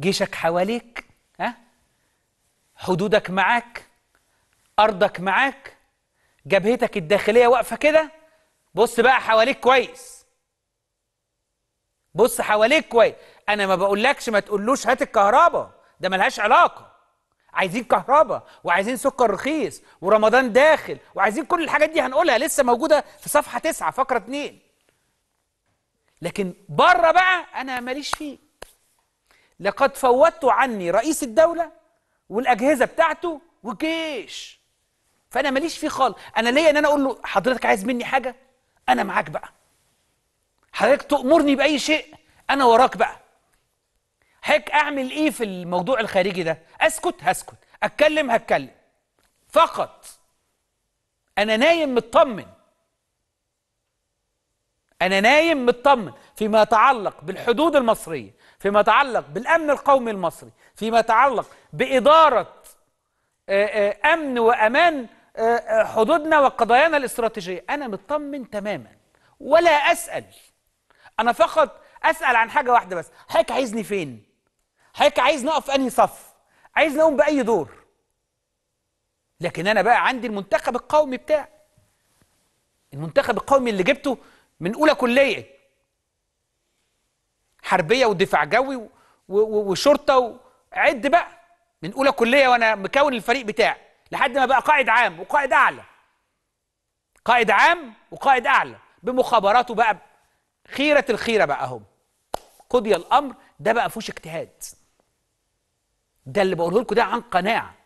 جيشك حواليك ها حدودك معاك أرضك معاك جبهتك الداخلية واقفة كده بص بقى حواليك كويس بص حواليك كويس أنا ما بقولكش ما تقولوش هات الكهرباء ده ملهاش علاقة عايزين كهرباء وعايزين سكر رخيص ورمضان داخل وعايزين كل الحاجات دي هنقولها لسه موجودة في صفحة تسعة فقرة اتنين لكن بره بقى أنا ماليش فيه لقد فوتت عني رئيس الدولة والأجهزة بتاعته والجيش فأنا ماليش فيه خالص أنا ليا إن أنا أقول له حضرتك عايز مني حاجة أنا معاك بقى حضرتك تأمرني بأي شيء أنا وراك بقى حضرتك أعمل إيه في الموضوع الخارجي ده أسكت هسكت أتكلم هتكلم فقط أنا نايم مطمن أنا نايم مطمن فيما يتعلق بالحدود المصرية فيما يتعلق بالأمن القومي المصري فيما يتعلق بإدارة آه، آه، أمن وأمان آه، حدودنا وقضايانا الاستراتيجية أنا مطمن تماما ولا أسأل أنا فقط أسأل عن حاجة واحدة بس حضرتك عايزني فين؟ حضرتك عايزني أقف أنهي صف؟ عايزني أقوم بأي دور؟ لكن أنا بقى عندي المنتخب القومي بتاعي المنتخب القومي اللي جبته من اولى كليه حربيه ودفاع جوي وشرطه عد بقى من اولى كليه وانا مكون الفريق بتاعي لحد ما بقى قائد عام وقائد اعلى قائد عام وقائد اعلى بمخابراته بقى خيره الخيره بقى هم قضي الامر ده بقى فيهوش اجتهاد ده اللي بقوله لكم ده عن قناعه